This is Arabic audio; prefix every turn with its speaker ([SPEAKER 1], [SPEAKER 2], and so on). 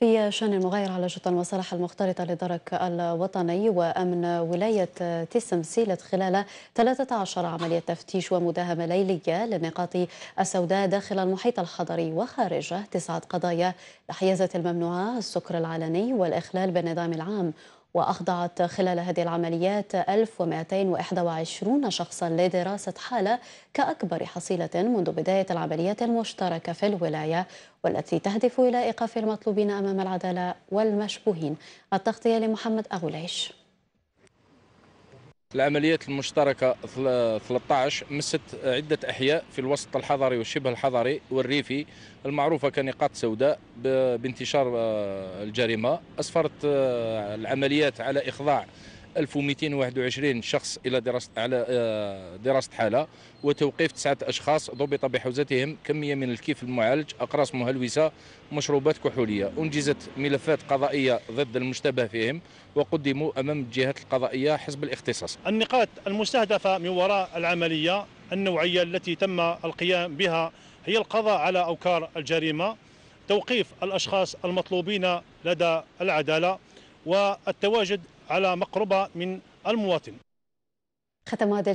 [SPEAKER 1] في شان المغاير على جدة المصالح المختلطة لدرك الوطني وأمن ولاية تسم سيلت خلال 13 عملية تفتيش ومداهمة ليلية للنقاط السوداء داخل المحيط الحضري وخارجه تسعة قضايا لحيازة الممنوعة السكر العلني والإخلال بالنظام العام وأخضعت خلال هذه العمليات 1221 شخصا لدراسة حالة كأكبر حصيلة منذ بداية العمليات المشتركة في الولاية والتي تهدف إلى إيقاف المطلوبين أمام العدالة والمشبوهين التغطية لمحمد أغوليش
[SPEAKER 2] العمليات المشتركة 13 مست عدة أحياء في الوسط الحضري والشبه الحضري والريفي المعروفة كنقاط سوداء بانتشار آه، الجريمة أسفرت آه، العمليات على إخضاع 1221 شخص الى دراسه على آه، دراسه حاله وتوقيف تسعه اشخاص ضبط بحوزتهم كميه من الكيف المعالج اقراص مهلوسه مشروبات كحوليه انجزت ملفات قضائيه ضد المشتبه فيهم وقدموا امام الجهات
[SPEAKER 3] القضائيه حسب الاختصاص النقاط المستهدفه من وراء العمليه النوعيه التي تم القيام بها هي القضاء على اوكار الجريمه توقيف الاشخاص المطلوبين لدى العداله والتواجد على مقربة من المواطن
[SPEAKER 1] ختم هذا